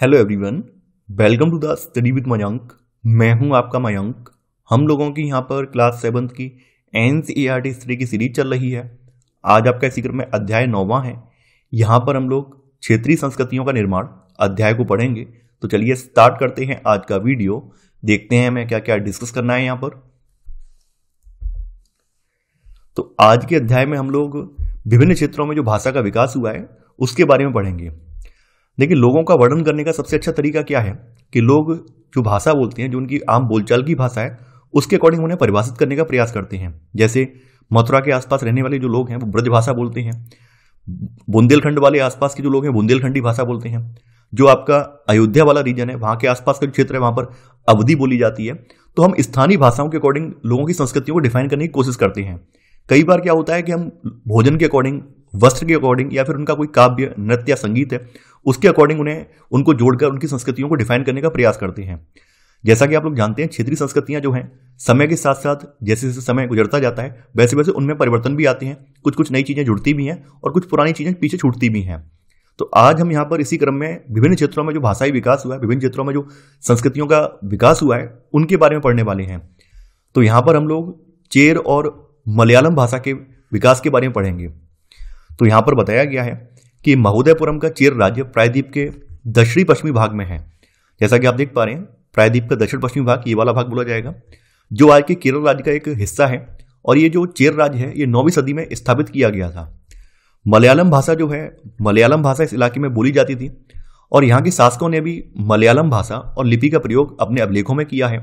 hello everyone welcome to the study with Mayank मैं हूं आपका मयंक हम लोगों की यहां पर क्लास सेवन्थ की N C R T history की सीरीज चल रही है आज आपका इसी क्रम में अध्याय नौवा है यहां पर हम लोग क्षेत्रीय संस्कृतियों का निर्माण अध्याय को पढ़ेंगे तो चलिए स्टार्ट करते हैं आज का वीडियो देखते हैं हमें क्या क्या डिस्कस करना है यहाँ पर तो आज के अध्याय में हम लोग विभिन्न क्षेत्रों में जो भाषा का विकास हुआ है उसके बारे में पढ़ेंगे देखिए लोगों का वर्णन करने का सबसे अच्छा तरीका क्या है कि लोग जो भाषा बोलते हैं जो उनकी आम बोलचाल की भाषा है उसके अकॉर्डिंग उन्हें परिभाषित करने का प्रयास करते हैं जैसे मथुरा के आसपास रहने वाले जो लोग हैं वो ब्रज भाषा बोलते हैं बुंदेलखंड वाले आसपास के जो लोग हैं बुंदेलखंडी भाषा बोलते हैं जो आपका अयोध्या वाला रीजन है वहाँ के आसपास का जो क्षेत्र है वहाँ पर अवधि बोली जाती है तो हम स्थानीय भाषाओं के अकॉर्डिंग लोगों की संस्कृतियों को डिफाइन करने की कोशिश करते हैं कई बार क्या होता है कि हम भोजन के अकॉर्डिंग वस्त्र के अकॉर्डिंग या फिर उनका कोई काव्य नृत्य या संगीत है उसके अकॉर्डिंग उन्हें उनको जोड़कर उनकी संस्कृतियों को डिफाइन करने का प्रयास करते हैं जैसा कि आप लोग जानते हैं क्षेत्रीय संस्कृतियाँ जो हैं समय के साथ साथ जैसे जैसे समय गुजरता जाता है वैसे वैसे उनमें परिवर्तन भी आते हैं कुछ कुछ नई चीज़ें जुड़ती भी हैं और कुछ पुरानी चीज़ें पीछे छूटती भी हैं तो आज हम यहाँ पर इसी क्रम में विभिन्न क्षेत्रों में जो भाषाई विकास हुआ है विभिन्न क्षेत्रों में जो संस्कृतियों का विकास हुआ है उनके बारे में पढ़ने वाले हैं तो यहाँ पर हम लोग चेर और मलयालम भाषा के विकास के बारे में पढ़ेंगे तो यहाँ पर बताया गया है कि महोदयपुरम का चेर राज्य प्रायद्वीप के दक्षिणी पश्चिमी भाग में है जैसा कि आप देख पा रहे हैं प्रायद्वीप का दक्षिण पश्चिमी भाग ये वाला भाग बोला जाएगा जो आज के केरल राज्य का एक हिस्सा है और ये जो चेर राज्य है ये नौवीं सदी में स्थापित किया गया था मलयालम भाषा जो है मलयालम भाषा इस इलाके में बोली जाती थी और यहाँ के शासकों ने भी मलयालम भाषा और लिपि का प्रयोग अपने अभिलेखों में किया है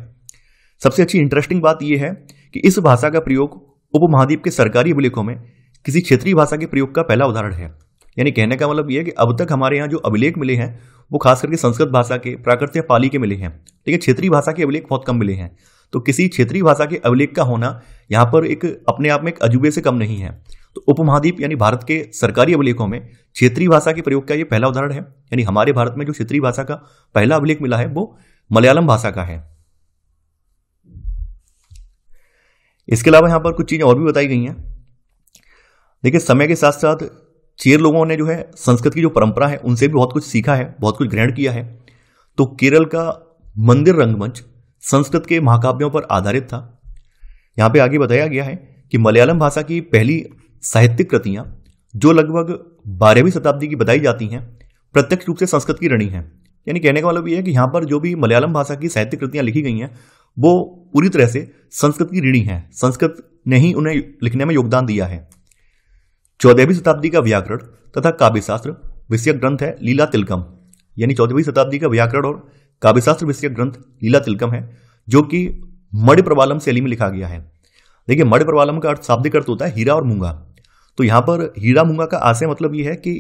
सबसे अच्छी इंटरेस्टिंग बात यह है कि इस भाषा का प्रयोग उपमहाद्वीप के सरकारी अभिलेखों में किसी क्षेत्रीय भाषा के प्रयोग का पहला उदाहरण है यानी कहने का मतलब यह है कि अब तक हमारे यहाँ जो अभिलेख मिले हैं वो खास करके संस्कृत भाषा के प्राकृत या पाली के मिले हैं ठीक है क्षेत्रीय भाषा के अभिलेख बहुत कम मिले हैं तो किसी क्षेत्रीय भाषा के अभिलेख का होना यहाँ पर एक अपने आप में एक अजूबे से कम नहीं है तो उपमहाद्वीप यानी भारत के सरकारी अभिलेखों में क्षेत्रीय भाषा के प्रयोग का ये पहला उदाहरण है यानी हमारे भारत में जो क्षेत्रीय भाषा का पहला अभिलेख मिला है वो मलयालम भाषा का है इसके अलावा यहाँ पर कुछ चीज़ें और भी बताई गई हैं देखिए समय के साथ साथ चेर लोगों ने जो है संस्कृत की जो परंपरा है उनसे भी बहुत कुछ सीखा है बहुत कुछ ग्रहण किया है तो केरल का मंदिर रंगमंच संस्कृत के महाकाव्यों पर आधारित था यहाँ पे आगे बताया गया है कि मलयालम भाषा की पहली साहित्यिक कृतियाँ जो लगभग बारहवीं शताब्दी की बताई जाती हैं प्रत्यक्ष रूप से संस्कृत की ऋणी हैं यानी कहने का मतलब ये है कि यहाँ पर जो भी मलयालम भाषा की साहित्यिक कृतियाँ लिखी गई हैं वो पूरी तरह से संस्कृत की ऋणी हैं संस्कृत ने ही उन्हें लिखने में योगदान दिया है चौदहवीं शताब्दी का व्याकरण तथा काव्यशास्त्र विषय ग्रंथ है लीला तिलकम यानी चौदहवीं शताब्दी का व्याकरण और काव्यशास्त्र विषय ग्रंथ लीला तिलकम है जो कि मढ़ प्रवालम शैली में लिखा गया है देखिए मढ़ प्रवालम का अर्थ शाब्दिक अर्थ होता है हीरा और मूंगा तो यहाँ पर हीरा मूंगा का आशय मतलब ये है कि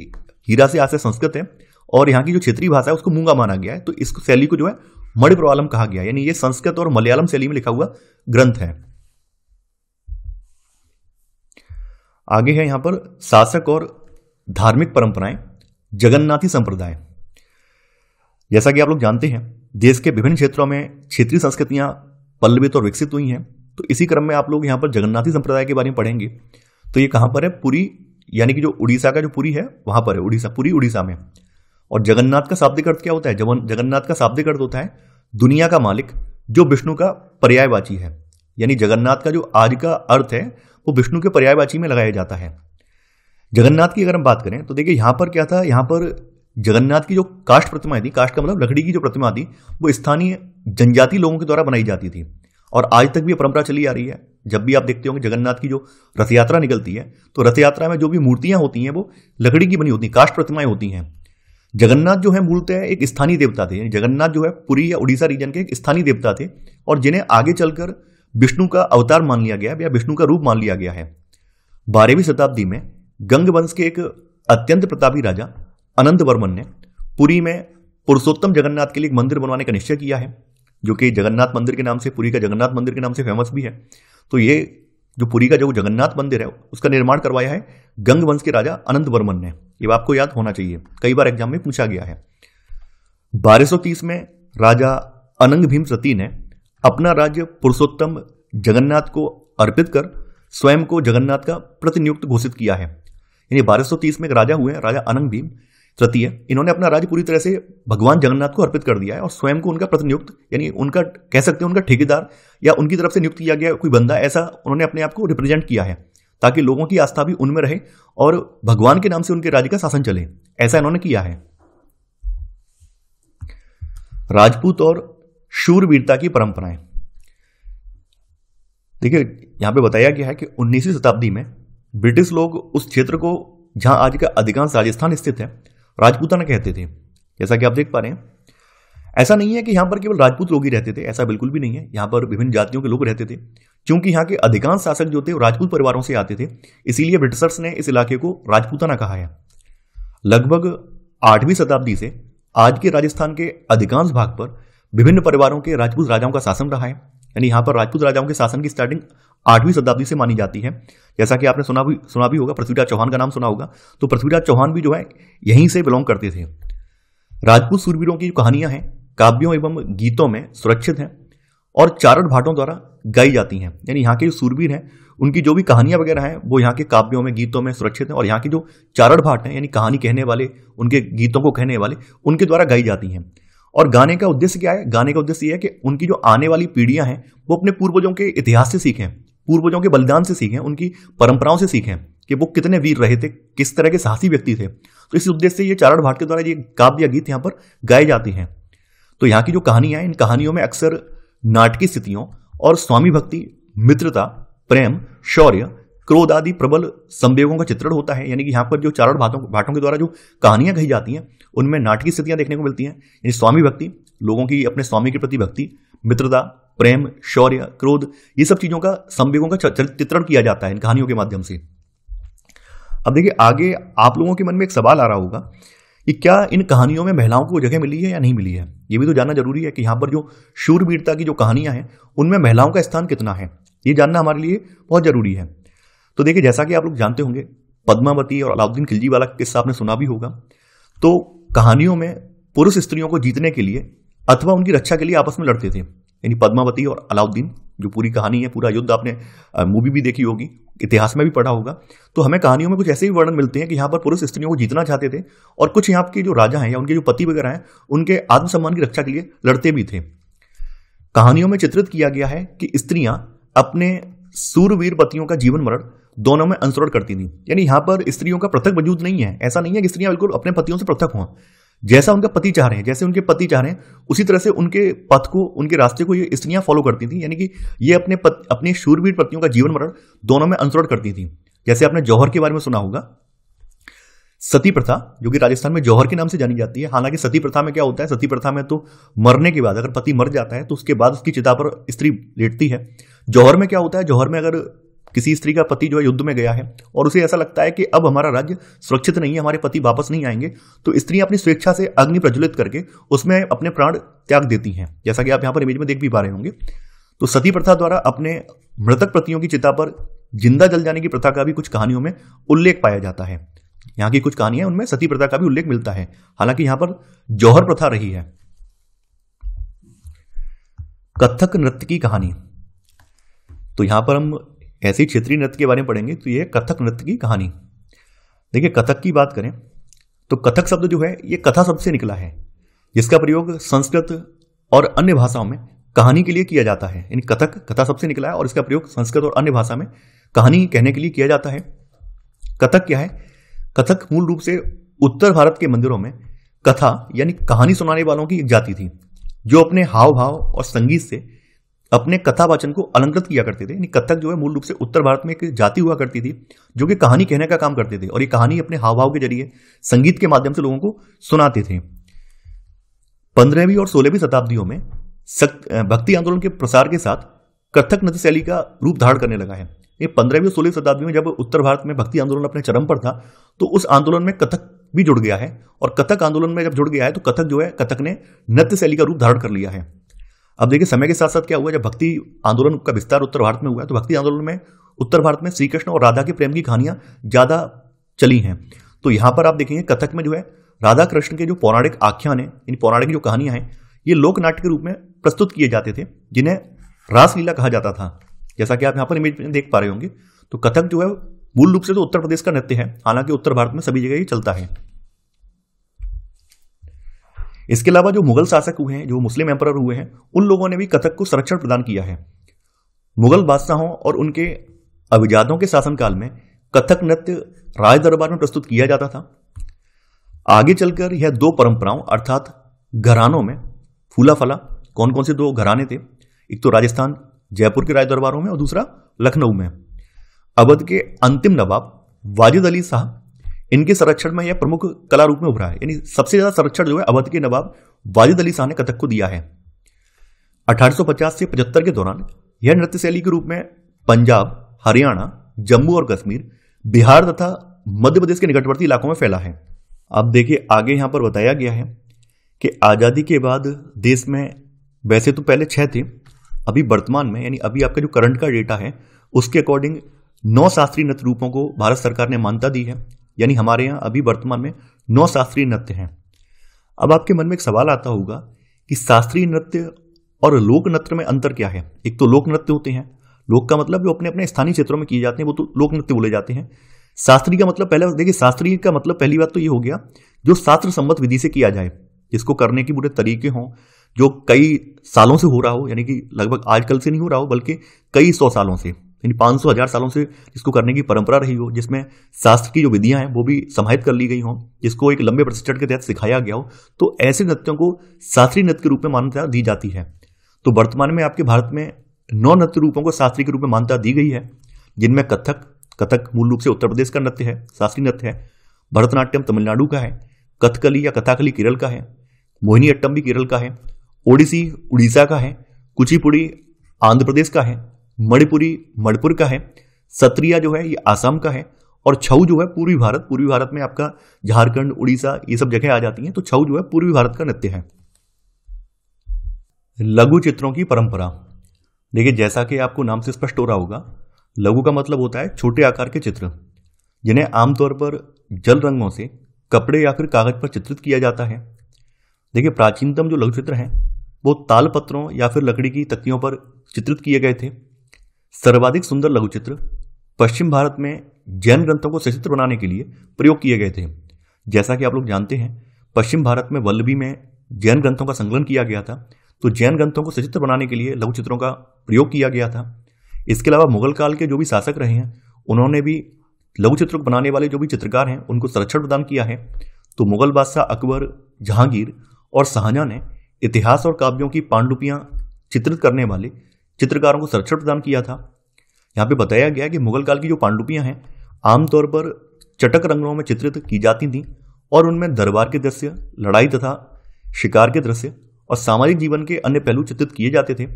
हीरा से आशय संस्कृत है और यहाँ की जो क्षेत्रीय भाषा है उसको मूंगा माना गया है तो इस शैली को जो है मणि प्रवालम कहा गया यानी ये संस्कृत और मलयालम शैली में लिखा हुआ ग्रंथ है आगे है यहां पर शासक और धार्मिक परंपराएं जगन्नाथी संप्रदाय जैसा कि आप लोग जानते हैं देश के विभिन्न क्षेत्रों में क्षेत्रीय संस्कृतियां पल्लवित और विकसित हुई हैं तो इसी क्रम में आप लोग यहां पर जगन्नाथी संप्रदाय के बारे में पढ़ेंगे तो ये कहाँ पर है पूरी यानी कि जो उड़ीसा का जो पूरी है वहां पर है उड़ीसा पूरी उड़ीसा में और जगन्नाथ का शाब्दिक अर्थ क्या होता है जगन्नाथ का शाब्दिक अर्थ होता है दुनिया का मालिक जो विष्णु का पर्यायवाची है यानी जगन्नाथ का जो आज का अर्थ है वो विष्णु के पर्यायवाची में लगाया जाता है जगन्नाथ की अगर हम बात करें तो देखिए यहाँ पर क्या था यहाँ पर जगन्नाथ की जो काष्ठ प्रतिमा थी काष्ठ का मतलब लकड़ी की जो प्रतिमा थी वो स्थानीय जनजाति लोगों के द्वारा बनाई जाती थी और आज तक भी ये परंपरा चली आ रही है जब भी आप देखते होंगे जगन्नाथ की जो रथ यात्रा निकलती है तो रथ यात्रा में जो भी मूर्तियाँ होती हैं वो लकड़ी की बनी होती हैं काष्ठ प्रतिमाएं होती हैं जगन्नाथ जो है मूलतः एक स्थानीय देवता थे जगन्नाथ जो है पुरी या उड़ीसा रीजन के एक स्थानीय देवता थे और जिन्हें आगे चलकर विष्णु का अवतार मान लिया गया या विष्णु का रूप मान लिया गया है बारहवीं शताब्दी में गंग वंश के एक अत्यंत प्रतापी राजा अनंत वर्मन ने पुरी में पुरुषोत्तम जगन्नाथ के लिए एक मंदिर बनवाने का निश्चय किया है जो कि जगन्नाथ मंदिर के नाम से पुरी का जगन्नाथ मंदिर के नाम से फेमस भी है तो ये जो पुरी का जो जगन्नाथ मंदिर है उसका निर्माण करवाया है गंग वंश के राजा अनंत वर्मन ने ये आपको याद होना चाहिए कई बार एग्जाम में पूछा गया है बारह में राजा अनंग भीम सती ने अपना राज्य पुरुषोत्तम जगन्नाथ को अर्पित कर स्वयं को जगन्नाथ का प्रतिनियुक्त घोषित किया है यानी 1230 में एक राजा हुए राजा अनंग भीम तृतीय इन्होंने अपना राज्य पूरी तरह से भगवान जगन्नाथ को अर्पित कर दिया है और स्वयं को उनका प्रतिनियुक्त यानी उनका कह सकते हैं उनका ठेकेदार या उनकी तरफ से नियुक्त किया गया कोई बंदा ऐसा उन्होंने अपने आप को रिप्रेजेंट किया है ताकि लोगों की आस्था भी उनमें रहे और भगवान के नाम से उनके राज्य का शासन चले ऐसा इन्होंने किया है राजपूत और शूरवीरता की परंपराएं देखिए यहां पे बताया गया है कि 19वीं शताब्दी में ब्रिटिश लोग उस क्षेत्र को जहां आज का अधिकांश राजस्थान स्थित है राजपूताना कहते थे जैसा कि आप देख पा रहे हैं ऐसा नहीं है कि यहां पर केवल राजपूत लोग ही रहते थे ऐसा बिल्कुल भी नहीं है यहां पर विभिन्न जातियों के लोग रहते थे क्योंकि यहाँ के अधिकांश शासक जो थे राजपूत परिवारों से आते थे इसीलिए ब्रिटिशर्स ने इस इलाके को राजपूताना कहा है लगभग आठवीं शताब्दी से आज के राजस्थान के अधिकांश भाग पर विभिन्न परिवारों के राजपूत राजाओं का शासन रहा है यानी यहाँ पर राजपूत राजाओं के शासन की स्टार्टिंग आठवीं शताब्दी से मानी जाती है जैसा कि आपने सुना भी सुना भी होगा पृथ्वीराज चौहान का नाम सुना होगा तो पृथ्वीराज चौहान भी जो है यहीं से बिलोंग करते थे राजपूत सूरवीरों की जो कहानियाँ हैं काव्यों एवं गीतों में सुरक्षित हैं और चारण भाटों द्वारा गाई जाती हैं यानी यहाँ के जो सूरवीर हैं उनकी जो भी कहानियाँ वगैरह हैं वो यहाँ के काव्यों में गीतों में सुरक्षित हैं और यहाँ के जो चारण भाट हैं यानी कहानी कहने वाले उनके गीतों को कहने वाले उनके द्वारा गाई जाती हैं और गाने का उद्देश्य क्या है गाने का उद्देश्य यह है कि उनकी जो आने वाली पीढ़ियां हैं वो अपने पूर्वजों के इतिहास से सीखें पूर्वजों के बलिदान से सीखें उनकी परंपराओं से सीखें कि वो कितने वीर रहे थे किस तरह के साहसी व्यक्ति थे तो इस उद्देश्य से ये चारण भाट के द्वारा ये काव्य गीत यहाँ पर गाए जाते हैं तो यहाँ की जो कहानियाँ हैं इन कहानियों में अक्सर नाटकीय स्थितियों और स्वामी भक्ति मित्रता प्रेम शौर्य क्रोध आदि प्रबल संवेगों का चित्रण होता है यानी कि यहाँ पर जो चारण भाटों भाटों के द्वारा जो कहानियां कही जाती हैं उनमें नाटकीय स्थितियां देखने को मिलती हैं यानी स्वामी भक्ति लोगों की अपने स्वामी के प्रति भक्ति मित्रता प्रेम शौर्य क्रोध ये सब चीज़ों का संवेगों का चित्रण किया जाता है इन कहानियों के माध्यम से अब देखिए आगे आप लोगों के मन में एक सवाल आ रहा होगा कि क्या इन कहानियों में महिलाओं को जगह मिली है या नहीं मिली है ये भी तो जानना जरूरी है कि यहाँ पर जो शूरवीरता की जो कहानियाँ हैं उनमें महिलाओं का स्थान कितना है ये जानना हमारे लिए बहुत ज़रूरी है तो देखिए जैसा कि आप लोग जानते होंगे पद्मावती और अलाउद्दीन खिलजी वाला किस्सा आपने सुना भी होगा तो कहानियों में पुरुष स्त्रियों को जीतने के लिए अथवा उनकी रक्षा के लिए आपस में लड़ते थे यानी पद्मावती और अलाउद्दीन जो पूरी कहानी है पूरा युद्ध आपने मूवी भी देखी होगी इतिहास में भी पढ़ा होगा तो हमें कहानियों में कुछ ऐसे भी वर्णन मिलते हैं कि यहाँ पर पुरुष स्त्रियों को जीतना चाहते थे और कुछ यहाँ के जो राजा हैं या उनके जो पति वगैरह हैं उनके आत्मसम्मान की रक्षा के लिए लड़ते भी थे कहानियों में चित्रित किया गया है कि स्त्रियां अपने सूरवीर पतियों का जीवन मरण दोनों में अंसुरण करती थी यानी यहाँ पर स्त्रियों का पृथक वजूद नहीं है ऐसा नहीं है कि स्त्रियाँ बिल्कुल अपने पतियों से पृथक हों जैसा उनका पति चाह रहे हैं जैसे उनके पति चाह रहे हैं उसी तरह से उनके पथ को उनके रास्ते को ये स्त्रियां फॉलो करती थी यानी कि ये अपने पत, अपने शूरवीर पतियों का जीवन मरण दोनों में अनुसरण करती थी जैसे आपने जौहर के बारे में सुना होगा सती प्रथा जो कि राजस्थान में जौहर के नाम से जानी जाती है हालांकि सती प्रथा में क्या होता है सती प्रथा में तो मरने के बाद अगर पति मर जाता है तो उसके बाद उसकी चिता पर स्त्री लेटती है जौहर में क्या होता है जौहर में अगर किसी स्त्री का पति जो है युद्ध में गया है और उसे ऐसा लगता है कि अब हमारा राज्य सुरक्षित नहीं है हमारे पति वापस नहीं आएंगे तो स्त्रियां अपनी स्वेच्छा से अग्नि प्रज्वलित करके उसमें अपने प्राण त्याग देती हैं जैसा कि आप यहाँ पर इमेज में देख भी पा रहे होंगे तो सती प्रथा द्वारा अपने मृतक पतियों की चिता पर जिंदा जल जाने की प्रथा का भी कुछ कहानियों में उल्लेख पाया जाता है यहाँ की कुछ कहानियां उनमें सती प्रथा का भी उल्लेख मिलता है हालांकि यहाँ पर जौहर प्रथा रही है कथक नृत्य की कहानी तो यहां पर हम ऐसे ही क्षेत्रीय नृत्य के बारे में पढ़ेंगे तो ये कथक नृत्य की कहानी देखिए कथक की बात करें तो कथक शब्द जो है ये कथा शब्द से निकला है जिसका प्रयोग संस्कृत और अन्य भाषाओं में कहानी के लिए किया जाता है यानी कथक कथा शब्द से निकला है और इसका प्रयोग संस्कृत और अन्य भाषा में कहानी कहने के लिए किया जाता है कथक क्या है कथक मूल रूप से उत्तर भारत के मंदिरों में कथा यानी कहानी सुनाने वालों की एक जाति थी जो अपने हाव भाव और संगीत से अपने कथा वाचन को अलंकृत किया करते थे यानी कथक जो है मूल रूप से उत्तर भारत में एक जाति हुआ करती थी जो कि कहानी कहने का काम करते थे और ये कहानी अपने हाव भाव के जरिए संगीत के माध्यम से लोगों को सुनाते थे पंद्रहवीं और सोलहवीं शताब्दियों में भक्ति आंदोलन के प्रसार के साथ कथक नृत्य शैली का रूप धारण करने लगा है ये पंद्रहवीं और सोलहवीं शताब्दी में जब उत्तर भारत में भक्ति आंदोलन अपने चरम पर था तो उस आंदोलन में कथक भी जुड़ गया है और कथक आंदोलन में जब जुड़ गया है तो कथक जो है कथक ने नृत्य शैली का रूप धारण कर लिया है अब देखिए समय के साथ साथ क्या हुआ जब भक्ति आंदोलन का विस्तार उत्तर भारत में हुआ तो भक्ति आंदोलन में उत्तर भारत में श्री कृष्ण और राधा के प्रेम की कहानियाँ ज़्यादा चली हैं तो यहाँ पर आप देखेंगे कथक में जो है राधा कृष्ण के जो पौराणिक आख्यान है इन पौराणिक जो कहानियाँ हैं ये लोक नाट्य के रूप में प्रस्तुत किए जाते थे जिन्हें रासलीला कहा जाता था जैसा कि आप यहाँ पर इमेज में देख पा रहे होंगे तो कथक जो है मूल रूप से तो उत्तर प्रदेश का नृत्य है हालांकि उत्तर भारत में सभी जगह ही चलता है इसके अलावा जो मुगल शासक हुए हैं जो मुस्लिम एम्पर हुए हैं उन लोगों ने भी कथक को संरक्षण प्रदान किया है मुगल बादशाहों और उनके अभिजातों के शासनकाल में कथक नृत्य राज दरबार में प्रस्तुत किया जाता था आगे चलकर यह दो परंपराओं अर्थात घरानों में फूला फला कौन कौन से दो घराने थे एक तो राजस्थान जयपुर के राज दरबारों में और दूसरा लखनऊ में अवध के अंतिम नवाब वाजिद अली साहब इनके संरक्षण में यह प्रमुख कला रूप में उभरा है यानी सबसे ज्यादा संरक्षण जो है अवध के नवाब वाजिद अली शाह ने कथक को दिया है 1850 से 75 के दौरान यह नृत्य शैली के रूप में पंजाब हरियाणा जम्मू और कश्मीर बिहार तथा मध्य प्रदेश के निकटवर्ती इलाकों में फैला है अब देखिए आगे यहाँ पर बताया गया है कि आज़ादी के बाद देश में वैसे तो पहले छः थे अभी वर्तमान में यानी अभी आपका जो करंट का डेटा है उसके अकॉर्डिंग नौ शास्त्रीय नृत्य रूपों को भारत सरकार ने मान्यता दी है यानी हमारे यहाँ अभी वर्तमान में नौ शास्त्रीय नृत्य हैं अब आपके मन में एक सवाल आता होगा कि शास्त्रीय नृत्य और लोक नृत्य में अंतर क्या है एक तो लोक नृत्य होते हैं लोक का मतलब जो अपने अपने स्थानीय क्षेत्रों में किए जाते हैं वो तो लोक नृत्य बोले जाते हैं शास्त्रीय का मतलब पहले देखिए शास्त्रीय का मतलब पहली बात तो ये हो गया जो शास्त्र सम्मत विधि से किया जाए जिसको करने के पूरे तरीके हों जो कई सालों से हो रहा हो यानी कि लगभग आजकल से नहीं हो रहा हो बल्कि कई सौ सालों से यानी पाँच सौ हजार सालों से इसको करने की परंपरा रही हो जिसमें शास्त्र की जो विधियां हैं वो भी समाहित कर ली गई हों जिसको एक लंबे प्रशिक्षण के तहत सिखाया गया हो तो ऐसे नृत्यों को शास्त्रीय नृत्य के रूप में मान्यता दी जाती है तो वर्तमान में आपके भारत में नौ नृत्य रूपों को शास्त्रीय के रूप में मान्यता दी गई है जिनमें कथक कथक मूल रूप से उत्तर प्रदेश का नृत्य है शास्त्रीय नृत्य है भरतनाट्यम तमिलनाडु का है कथकली या कथाकली केरल का है मोहिनी अट्टम भी केरल का है ओडिसी उड़ीसा का है कुचिपुड़ी आंध्र प्रदेश का है मणिपुरी मणिपुर का है सत्रिया जो है ये आसाम का है और छऊ जो है पूर्वी भारत पूर्वी भारत में आपका झारखंड उड़ीसा ये सब जगह आ जाती हैं तो छऊ जो है पूर्वी भारत का नृत्य है लघु चित्रों की परंपरा देखिए जैसा कि आपको नाम से स्पष्ट हो रहा होगा लघु का मतलब होता है छोटे आकार के चित्र जिन्हें आमतौर पर जल रंगों से कपड़े या फिर कागज पर चित्रित किया जाता है देखिए प्राचीनतम जो लघु चित्र हैं वो तालपत्रों या फिर लकड़ी की तकियों पर चित्रित किए गए थे सर्वाधिक सुंदर लघु चित्र पश्चिम भारत में जैन ग्रंथों को सचित्र बनाने के लिए प्रयोग किए गए थे जैसा कि आप लोग जानते हैं पश्चिम भारत में वल्लभी में जैन ग्रंथों का संकलन किया गया था तो जैन ग्रंथों को सचित्र बनाने के लिए लघु चित्रों का प्रयोग किया गया था इसके अलावा मुगल काल के जो भी शासक रहे हैं उन्होंने भी लघु चित्र बनाने वाले जो भी चित्रकार हैं उनको संरक्षण प्रदान किया है तो मुगल बादशाह अकबर जहांगीर और शाहजहां ने इतिहास और काव्यों की पांडुपियाँ चित्रित करने वाले चित्रकारों को संरक्षण प्रदान किया था यहाँ पे बताया गया कि मुगल काल की जो पांडुपियाँ हैं आमतौर पर चटक रंगों में चित्रित की जाती थीं और उनमें दरबार के दृश्य लड़ाई तथा शिकार के दृश्य और सामाजिक जीवन के अन्य पहलू चित्रित किए जाते थे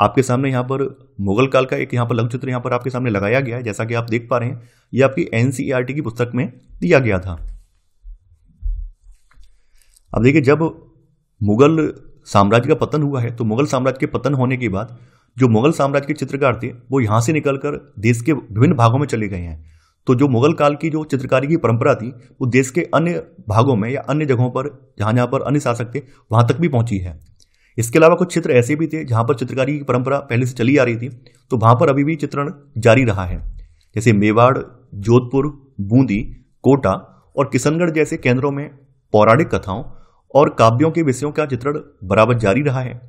आपके सामने यहाँ पर मुगल काल का एक यहाँ पर लघु चित्र यहाँ पर आपके सामने लगाया गया है जैसा कि आप देख पा रहे हैं ये आपकी एन की पुस्तक में दिया गया था अब देखिए जब मुगल साम्राज्य का पतन हुआ है तो मुगल साम्राज्य के पतन होने के बाद जो मुगल साम्राज्य के चित्रकार थे वो यहाँ से निकलकर देश के विभिन्न भागों में चले गए हैं तो जो मुगल काल की जो चित्रकारी की परंपरा थी वो देश के अन्य भागों में या अन्य जगहों पर जहाँ जहाँ पर अन्य शासक थे वहाँ तक भी पहुँची है इसके अलावा कुछ क्षेत्र ऐसे भी थे जहाँ पर चित्रकारी की परंपरा पहले से चली आ रही थी तो वहाँ पर अभी भी चित्रण जारी रहा है जैसे मेवाड़ जोधपुर बूंदी कोटा और किशनगढ़ जैसे केंद्रों में पौराणिक कथाओं और काव्यों के विषयों का चित्रण बराबर जारी रहा है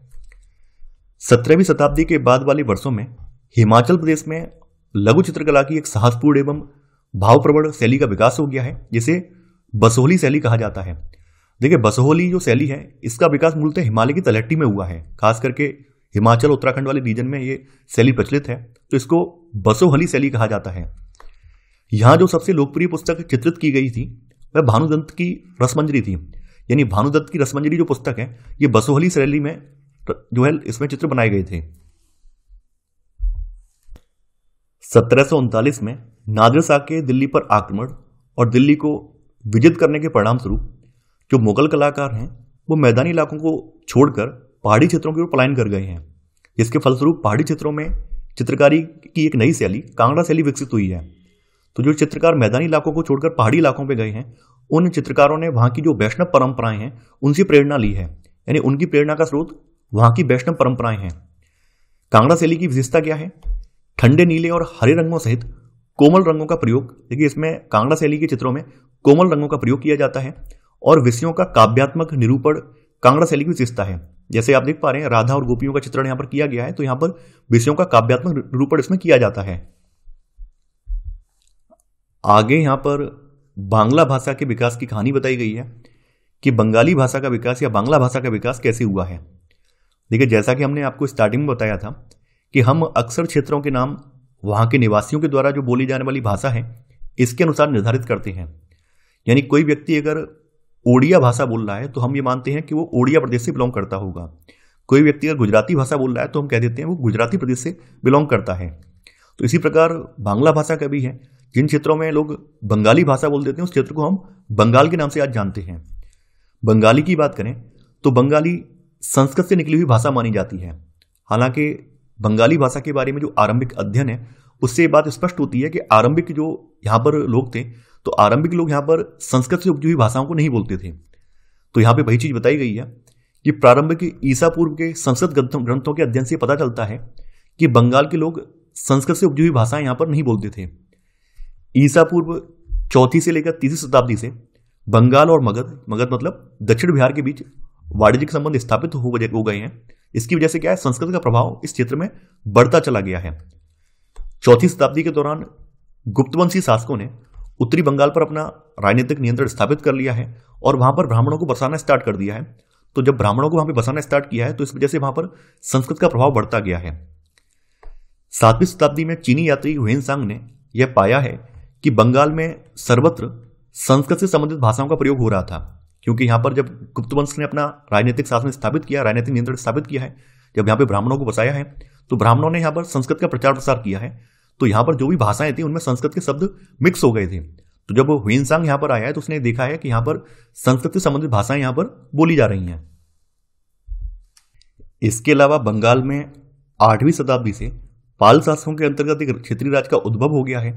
सत्रहवीं शताब्दी के बाद वाले वर्षों में हिमाचल प्रदेश में लघु चित्रकला की एक साहसपूर्ण एवं भावप्रवण शैली का विकास हो गया है जिसे बसोहली शैली कहा जाता है देखिए बसोहली जो शैली है इसका विकास मूलतः हिमालय की तलहटी में हुआ है खास करके हिमाचल उत्तराखंड वाले रीजन में ये शैली प्रचलित है तो इसको बसोहली शैली कहा जाता है यहाँ जो सबसे लोकप्रिय पुस्तक चित्रित की गई थी वह भानुदंत की रसमंजरी थी यानी भानुदत्त की रसमंजरी जो पुस्तक है ये बसोहली शैली में जो है इसमें चित्र बनाए गए थे सत्रह में नादिर शाह के दिल्ली पर आक्रमण और दिल्ली को विजित करने के परिणाम स्वरूप जो मुगल कलाकार हैं वो मैदानी इलाकों को छोड़कर पहाड़ी क्षेत्रों की ओर पलायन कर गए हैं जिसके फलस्वरूप पहाड़ी क्षेत्रों में चित्रकारी की एक नई शैली कांगड़ा शैली विकसित हुई है तो जो चित्रकार मैदानी इलाकों को छोड़कर पहाड़ी इलाकों पर गए हैं उन चित्रकारों ने वहाँ की जो वैष्णव परंपराएं हैं उनसे प्रेरणा ली है यानी उनकी प्रेरणा का स्रोत वहां की वैष्णव परंपराएं हैं कांगड़ा शैली की विशेषता क्या है ठंडे नीले और हरे रंगों सहित कोमल रंगों का प्रयोग देखिए इसमें कांगड़ा शैली के चित्रों में कोमल रंगों का प्रयोग किया जाता है और विषयों का काव्यात्मक निरूपण कांगड़ा शैली की विशेषता है जैसे आप देख पा रहे हैं राधा और गोपियों का चित्रण यहां पर किया गया है तो यहां पर विषयों का काव्यात्मक निरूपण इसमें किया जाता है आगे यहां पर बांग्ला भाषा के विकास की कहानी बताई गई है कि बंगाली भाषा का विकास या बांग्ला भाषा का विकास कैसे हुआ है देखिए जैसा कि हमने आपको स्टार्टिंग में बताया था कि हम अक्सर क्षेत्रों के नाम वहाँ के निवासियों के द्वारा जो बोली जाने वाली भाषा है इसके अनुसार निर्धारित करते हैं यानी कोई व्यक्ति अगर ओडिया भाषा बोल रहा है तो हम ये मानते हैं कि वो ओडिया प्रदेश से बिलोंग करता होगा कोई व्यक्ति अगर गुजराती भाषा बोल रहा है तो हम कह देते हैं वो गुजराती प्रदेश से बिलोंग करता है तो इसी प्रकार बांग्ला भाषा का भी है जिन क्षेत्रों में लोग बंगाली भाषा बोल देते हैं उस क्षेत्र को हम बंगाल के नाम से आज जानते हैं बंगाली की बात करें तो बंगाली संस्कृत से निकली हुई भाषा मानी जाती है हालांकि बंगाली भाषा के बारे में जो आरंभिक अध्ययन है उससे बात स्पष्ट होती है कि आरंभिक जो यहाँ पर लोग थे तो आरंभिक लोग यहाँ पर संस्कृत से उपजी हुई भाषाओं को नहीं बोलते थे तो यहाँ पे वही चीज़ बताई गई है कि प्रारंभिक ईसा पूर्व के संस्कृत ग्रंथों के अध्ययन से पता चलता है कि बंगाल के लोग संस्कृत से उपजी हुई भाषाएं यहाँ पर नहीं बोलते थे ईसा पूर्व चौथी से लेकर तीसरी शताब्दी से बंगाल और मगध मगध मतलब दक्षिण बिहार के बीच वाणिज्यिक संबंध स्थापित हो गए हैं इसकी वजह से क्या है संस्कृत का प्रभाव इस क्षेत्र में बढ़ता चला गया है चौथी शताब्दी के दौरान गुप्तवंशी शासकों ने उत्तरी बंगाल पर अपना राजनीतिक नियंत्रण स्थापित कर लिया है और वहां पर ब्राह्मणों को बसाना स्टार्ट कर दिया है तो जब ब्राह्मणों को वहां पर बसाना स्टार्ट किया है तो इस वजह से वहां पर संस्कृत का प्रभाव बढ़ता गया है सातवीं शताब्दी में चीनी यात्री हुएनसांग ने यह पाया है कि बंगाल में सर्वत्र संस्कृत से संबंधित भाषाओं का प्रयोग हो रहा था क्योंकि यहाँ पर जब गुप्त वंश ने अपना राजनीतिक शासन स्थापित किया राजनीतिक नियंत्रण स्थापित किया है जब यहाँ पर ब्राह्मणों को बसाया है तो ब्राह्मणों ने यहाँ पर संस्कृत का प्रचार प्रसार किया है तो यहाँ पर जो भी भाषाएं थी उनमें संस्कृत के शब्द मिक्स हो गए थे तो जब हुइनसांग यहाँ पर आया है तो उसने देखा है कि यहाँ पर संस्कृत से संबंधित भाषाएं यहाँ पर बोली जा रही हैं इसके अलावा बंगाल में आठवीं शताब्दी से पाल शासकों के अंतर्गत एक क्षेत्रीय राज का उद्भव हो गया है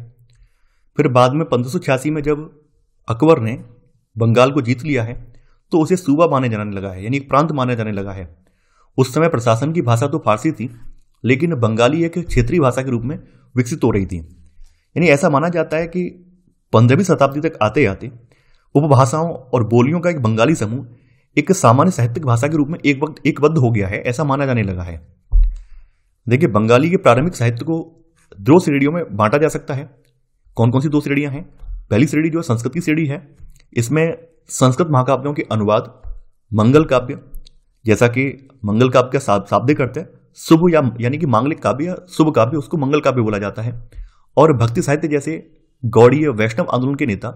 फिर बाद में पंद्रह में जब अकबर ने बंगाल को जीत लिया है तो उसे सूबा माने जाने लगा है यानी एक प्रांत माने जाने लगा है उस समय प्रशासन की भाषा तो फारसी थी लेकिन बंगाली एक क्षेत्रीय भाषा के रूप में विकसित हो रही थी यानी ऐसा माना जाता है कि पंद्रहवीं शताब्दी तक आते आते उपभाषाओं और बोलियों का एक बंगाली समूह एक सामान्य साहित्यिक भाषा के रूप में एक वक्त एकबद्ध हो गया है ऐसा माना जाने लगा है देखिए बंगाली के प्रारंभिक साहित्य को दो श्रेणियों में बांटा जा सकता है कौन कौन सी दो श्रेणियां हैं पहली श्रेणी जो है संस्कृत की श्रेणी है इसमें संस्कृत महाकाव्यों के अनुवाद मंगल काव्य जैसा कि मंगल काव्य शाब्दिक करते हैं शुभ या यानी कि मांगलिक काव्य या शुभ काव्य उसको मंगल काव्य बोला जाता है और भक्ति साहित्य जैसे गौड़ीय वैष्णव आंदोलन के नेता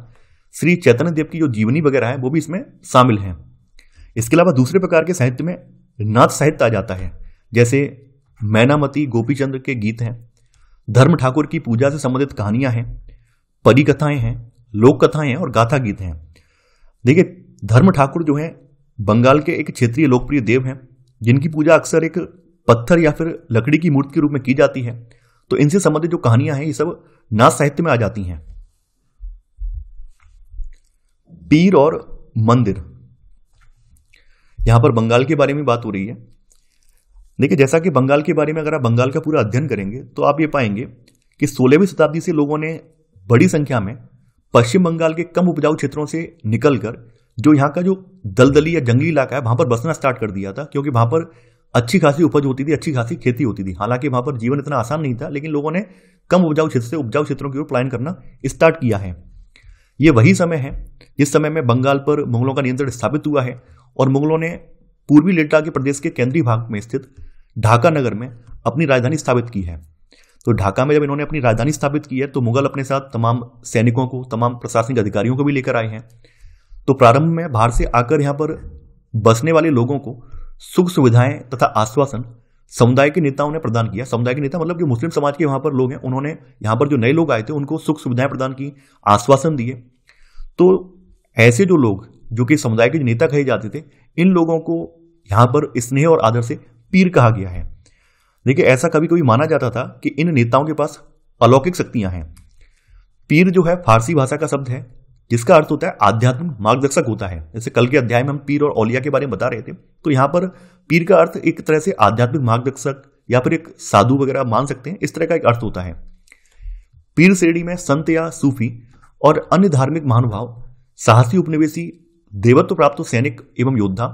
श्री चैतन्य देव की जो जीवनी वगैरह है वो भी इसमें शामिल हैं इसके अलावा दूसरे प्रकार के साहित्य में नाथ साहित्य आ जाता है जैसे मैनामती गोपीचंद्र के गीत हैं धर्म ठाकुर की पूजा से संबंधित कहानियां हैं परी कथाएं हैं लोक कथाएं हैं और गाथा गीत हैं देखिए धर्म ठाकुर जो है बंगाल के एक क्षेत्रीय लोकप्रिय देव हैं जिनकी पूजा अक्सर एक पत्थर या फिर लकड़ी की मूर्ति के रूप में की जाती है तो इनसे संबंधित जो कहानियां हैं ये सब नाच साहित्य में आ जाती हैं पीर और मंदिर यहां पर बंगाल के बारे में बात हो रही है देखिए जैसा कि बंगाल के बारे में अगर आप बंगाल का पूरा अध्ययन करेंगे तो आप ये पाएंगे कि सोलहवीं शताब्दी से लोगों ने बड़ी संख्या में पश्चिम बंगाल के कम उपजाऊ क्षेत्रों से निकलकर जो यहाँ का जो दलदली या जंगली इलाका है वहाँ पर बसना स्टार्ट कर दिया था क्योंकि वहाँ पर अच्छी खासी उपज होती थी अच्छी खासी खेती होती थी हालांकि वहाँ पर जीवन इतना आसान नहीं था लेकिन लोगों ने कम उपजाऊ क्षेत्र से उपजाऊ क्षेत्रों की ओर प्लान करना स्टार्ट किया है ये वही समय है जिस समय में बंगाल पर मुगलों का नियंत्रण स्थापित हुआ है और मुगलों ने पूर्वी लेटा के प्रदेश के केंद्रीय भाग में स्थित ढाका नगर में अपनी राजधानी स्थापित की है तो ढाका में जब इन्होंने अपनी राजधानी स्थापित की है तो मुगल अपने साथ तमाम सैनिकों को तमाम प्रशासनिक अधिकारियों को भी लेकर आए हैं तो प्रारंभ में बाहर से आकर यहाँ पर बसने वाले लोगों को सुख सुविधाएं तथा आश्वासन समुदाय के नेताओं ने प्रदान किया समुदाय के नेता मतलब जो मुस्लिम समाज के वहाँ पर लोग हैं उन्होंने यहाँ पर जो नए लोग आए थे उनको सुख सुविधाएं प्रदान की आश्वासन दिए तो ऐसे जो लोग जो कि समुदाय के नेता कहे जाते थे इन लोगों को यहाँ पर स्नेह और आदर से पीर कहा गया है देखिए ऐसा कभी कभी माना जाता था कि इन नेताओं के पास अलौकिक शक्तियां हैं पीर जो है फारसी भाषा का शब्द है जिसका अर्थ होता है आध्यात्मिक मार्गदर्शक होता है जैसे कल के अध्याय में हम पीर और औलिया के बारे में बता रहे थे तो यहां पर पीर का अर्थ एक तरह से आध्यात्मिक मार्गदर्शक या फिर एक साधु वगैरह मान सकते हैं इस तरह का एक अर्थ होता है पीर श्रेणी में संत या सूफी और अन्य धार्मिक महानुभाव साहसी उपनिवेशी देवत्व प्राप्त सैनिक एवं योद्धा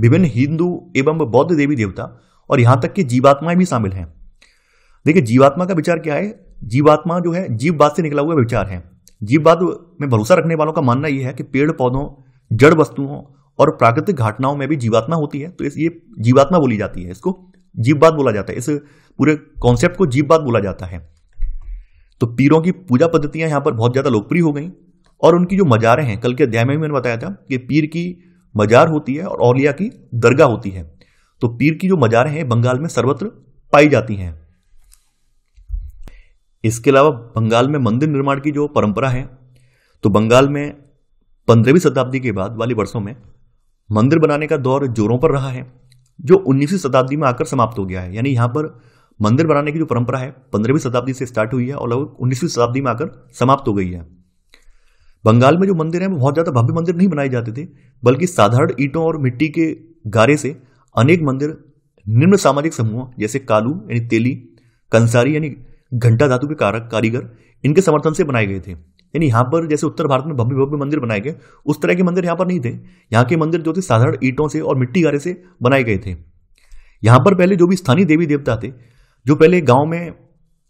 विभिन्न हिंदू एवं बौद्ध देवी देवता और यहां तक कि जीवात्माएं भी शामिल हैं देखिए जीवात्मा का विचार क्या है जीवात्मा जो है जीववाद से निकला हुआ विचार है जीववाद में भरोसा रखने वालों का मानना यह है कि पेड़ पौधों जड़ वस्तुओं और प्राकृतिक घटनाओं में भी जीवात्मा होती है तो ये जीवात्मा बोली जाती है इसको जीववाद बोला जाता है इस पूरे कॉन्सेप्ट को जीववाद बोला जाता है तो पीरों की पूजा पद्धतियां यहाँ पर बहुत ज़्यादा लोकप्रिय हो गई और उनकी जो मजारें हैं कल के अध्याय में भी मैंने बताया था कि पीर की मजार होती है और औलिया की दरगाह होती है तो पीर की जो मज़ारें हैं बंगाल में सर्वत्र पाई जाती हैं इसके अलावा बंगाल में मंदिर निर्माण की जो परंपरा है तो बंगाल में पंद्रहवीं शताब्दी के बाद वाले वर्षों में मंदिर बनाने का दौर जोरों पर रहा है जो उन्नीसवीं शताब्दी में आकर समाप्त हो गया है यानी यहां पर मंदिर बनाने की जो परंपरा है पंद्रहवीं शताब्दी से स्टार्ट हुई है और लगभग उन्नीसवीं शताब्दी में आकर समाप्त हो गई है बंगाल में जो मंदिर है वो बहुत ज़्यादा भव्य मंदिर नहीं बनाए जाते थे बल्कि साधारण ईंटों और मिट्टी के गारे से अनेक मंदिर निम्न सामाजिक समूह जैसे कालू यानी तेली कंसारी यानी घंटा धातु के कारक कारीगर इनके समर्थन से बनाए गए थे यानी यहाँ पर जैसे उत्तर भारत में भव्य भव्य मंदिर बनाए गए उस तरह के मंदिर यहाँ पर नहीं थे यहाँ के मंदिर जो थे साधारण ईंटों से और मिट्टी गारे से बनाए गए थे यहाँ पर पहले जो भी स्थानीय देवी देवता थे जो पहले गाँव में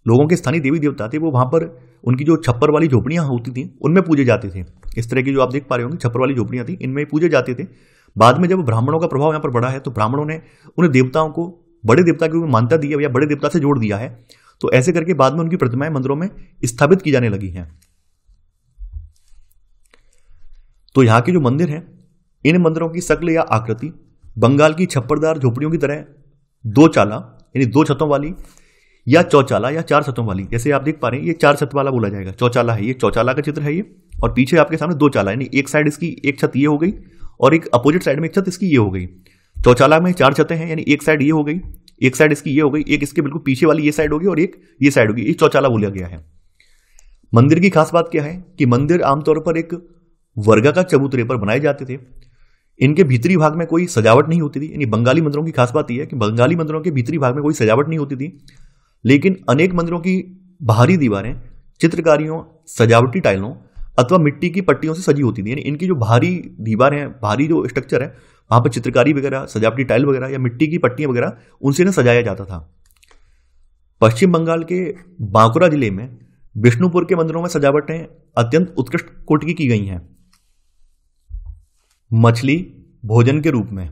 लोगों के स्थानीय देवी देवता थे वो वहाँ पर उनकी जो छप्पर वाली झोपड़ियाँ होती थी उनमें पूजे जाते थे इस तरह की जो आप देख पा रहे होंगे छप्पर वाली झोपड़ियाँ थी इनमें पूजे जाते थे बाद में जब ब्राह्मणों का प्रभाव यहाँ पर बढ़ा है तो ब्राह्मणों ने उन्हें देवताओं को बड़े देवता की मान्यता दी है या बड़े देवता से जोड़ दिया है तो ऐसे करके बाद में उनकी प्रतिमाएं मंदिरों में स्थापित की जाने लगी हैं तो यहाँ के जो मंदिर हैं इन मंदिरों की शक्ल या आकृति बंगाल की छप्परदार झोपड़ियों की तरह दो चाला यानी दो छतों वाली या चौचाला या चार छतों वाली जैसे आप देख पा रहे हैं ये चार छत वाला बोला जाएगा चौचाला है ये चौचाला का चित्र है ये और पीछे आपके सामने दो चाला यानी एक साइड इसकी एक छत ये हो गई और एक अपोजिट साइड में एक छत इसकी ये हो गई चौचाला में चार छतें हैं यानी एक साइड ये हो गई एक साइड इसकी ये हो गई एक इसके बिल्कुल पीछे वाली ये साइड होगी और एक ये साइड होगी ये चौचाला बोला गया है मंदिर की खास बात क्या है कि मंदिर आमतौर पर एक वर्गा का चबूतरे पर बनाए जाते थे इनके भीतरी भाग में कोई सजावट नहीं होती थी यानी बंगाली मंदिरों की खास बात यह है कि बंगाली मंदिरों के भीतरी भाग में कोई सजावट नहीं होती थी लेकिन अनेक मंदिरों की बाहरी दीवारें चित्रकारियों सजावटी टाइलों अथवा मिट्टी की पट्टियों से सजी होती थी यानी इनकी जो भारी दीवार है भारी जो स्ट्रक्चर है वहाँ पर चित्रकारी वगैरह सजावटी टाइल वगैरह या मिट्टी की पट्टियाँ वगैरह उनसे इन्हें सजाया जाता था पश्चिम बंगाल के बांकुरा जिले में विष्णुपुर के मंदिरों में सजावटें अत्यंत उत्कृष्ट कोटि की की गई हैं मछली भोजन के रूप में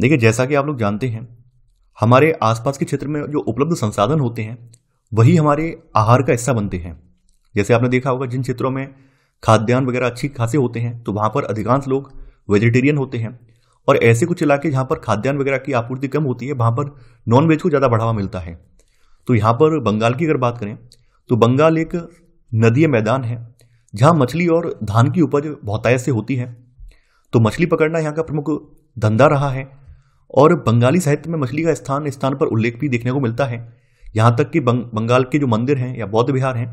देखिए जैसा कि आप लोग जानते हैं हमारे आसपास के क्षेत्र में जो उपलब्ध संसाधन होते हैं वही हमारे आहार का हिस्सा बनते हैं जैसे आपने देखा होगा जिन क्षेत्रों में खाद्यान्न वगैरह अच्छी खासे होते हैं तो वहाँ पर अधिकांश लोग वेजिटेरियन होते हैं और ऐसे कुछ इलाके जहाँ पर खाद्यान्न वगैरह की आपूर्ति कम होती है वहाँ पर नॉन वेज को ज़्यादा बढ़ावा मिलता है तो यहाँ पर बंगाल की अगर बात करें तो बंगाल एक नदीय मैदान है जहाँ मछली और धान की उपज बहुतायत से होती है तो मछली पकड़ना यहाँ का प्रमुख धंधा रहा है और बंगाली साहित्य में मछली का स्थान स्थान पर उल्लेख भी देखने को मिलता है यहाँ तक कि बंगाल के जो मंदिर हैं या बौद्ध विहार हैं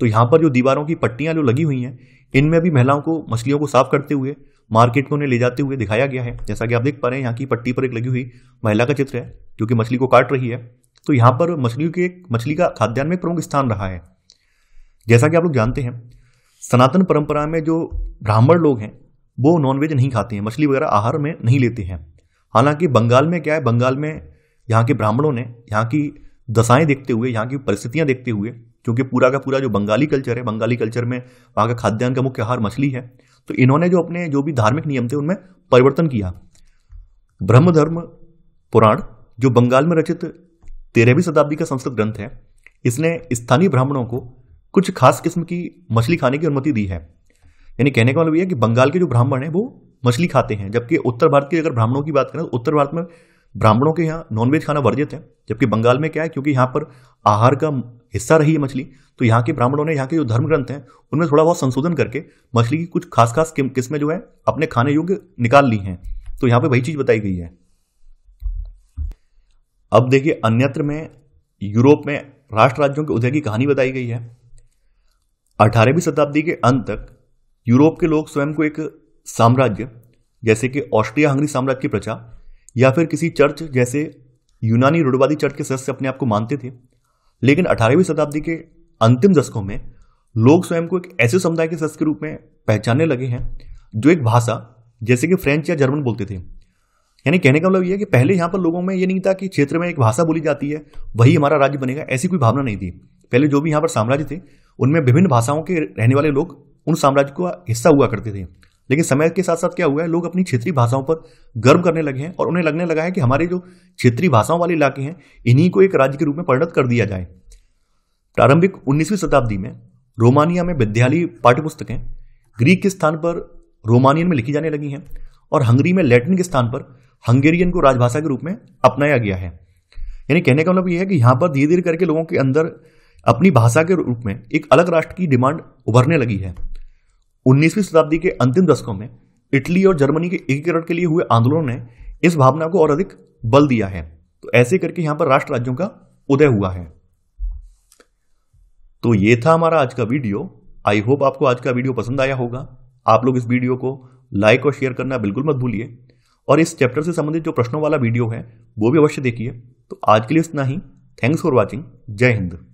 तो यहाँ पर जो दीवारों की पट्टियाँ जो लगी हुई हैं इनमें भी महिलाओं को मछलियों को साफ करते हुए मार्केट में उन्हें ले जाते हुए दिखाया गया है जैसा कि आप देख पा रहे हैं यहाँ की पट्टी पर एक लगी हुई महिला का चित्र है जो कि मछली को काट रही है तो यहाँ पर मछलियों के एक मछली का खाद्यान्न में प्रमुख स्थान रहा है जैसा कि आप लोग जानते हैं सनातन परंपरा में जो ब्राह्मण लोग हैं वो नॉनवेज नहीं खाते हैं मछली वगैरह आहार में नहीं लेते हैं हालांकि बंगाल में क्या है बंगाल में यहाँ के ब्राह्मणों ने यहाँ की दशाएँ देखते हुए यहाँ की परिस्थितियाँ देखते हुए क्योंकि पूरा का पूरा जो बंगाली कल्चर है बंगाली कल्चर में वहाँ का खाद्यान्न का मुख्य आहार मछली है तो इन्होंने जो अपने जो भी धार्मिक नियम थे उनमें परिवर्तन किया ब्रह्म धर्म पुराण जो बंगाल में रचित तेरहवीं शताब्दी का संस्कृत ग्रंथ है इसने स्थानीय ब्राह्मणों को कुछ खास किस्म की मछली खाने की अनुमति दी है यानी कहने का मतलब यह है कि बंगाल के जो ब्राह्मण हैं वो मछली खाते हैं जबकि उत्तर भारत की अगर ब्राह्मणों की बात करें तो उत्तर भारत में ब्राह्मणों के यहाँ नॉनवेज खाना वर्जित है जबकि बंगाल में क्या है क्योंकि यहाँ पर आहार का हिस्सा रही है मछली तो यहाँ के ब्राह्मणों ने यहाँ के जो धर्म ग्रंथ हैं उनमें थोड़ा बहुत संशोधन करके मछली की कुछ खास खास किस्में जो है अपने खाने योग्य निकाल ली हैं तो यहाँ पर वही चीज़ बताई गई है अब देखिए अन्यत्र में यूरोप में राष्ट्र राज्यों के उदय की कहानी बताई गई है अठारहवीं शताब्दी के अंत तक यूरोप के लोग स्वयं को एक साम्राज्य जैसे कि ऑस्ट्रिया हंगरी साम्राज्य की प्रचार या फिर किसी चर्च जैसे यूनानी रूढ़वादी चर्च के सदस्य अपने आप को मानते थे लेकिन अठारहवीं शताब्दी के अंतिम दशकों में लोग स्वयं को एक ऐसे समुदाय के सदस्य के रूप में पहचानने लगे हैं जो एक भाषा जैसे कि फ्रेंच या जर्मन बोलते थे यानी कहने का मतलब यह है कि पहले यहाँ पर लोगों में ये नहीं था कि क्षेत्र में एक भाषा बोली जाती है वही हमारा राज्य बनेगा ऐसी कोई भावना नहीं थी पहले जो भी यहाँ पर साम्राज्य थे उनमें विभिन्न भाषाओं के रहने वाले लोग उन साम्राज्य का हिस्सा हुआ करते थे लेकिन समय के साथ साथ क्या हुआ है लोग अपनी क्षेत्रीय भाषाओं पर गर्व करने लगे हैं और उन्हें लगने लगा है कि हमारे जो क्षेत्रीय भाषाओं वाले इलाके हैं इन्हीं को एक राज्य के रूप में परिणत कर दिया जाए प्रारंभिक उन्नीसवीं शताब्दी में रोमानिया में विद्यालय पाठ्यपुस्तकें ग्रीक के स्थान पर रोमानियन में लिखी जाने लगी हैं और हंगरी में लैटिन के स्थान पर हंगेरियन को राजभाषा के रूप में अपनाया गया है यानी कहने का मतलब यह है कि यहाँ पर धीरे धीरे करके लोगों के अंदर अपनी भाषा के रूप में एक अलग राष्ट्र की डिमांड उभरने लगी है 19वीं शताब्दी के अंतिम दशकों में इटली और जर्मनी के एकीकरण के लिए हुए आंदोलनों ने इस भावना को और अधिक बल दिया है तो ऐसे करके यहां पर राष्ट्र राज्यों का उदय हुआ है तो ये था हमारा आज का वीडियो आई होप आपको आज का वीडियो पसंद आया होगा आप लोग इस वीडियो को लाइक और शेयर करना बिल्कुल मत भूलिए और इस चैप्टर से संबंधित जो प्रश्नों वाला वीडियो है वो भी अवश्य देखिए तो आज के लिए इतना ही थैंक्स फॉर वॉचिंग जय हिंद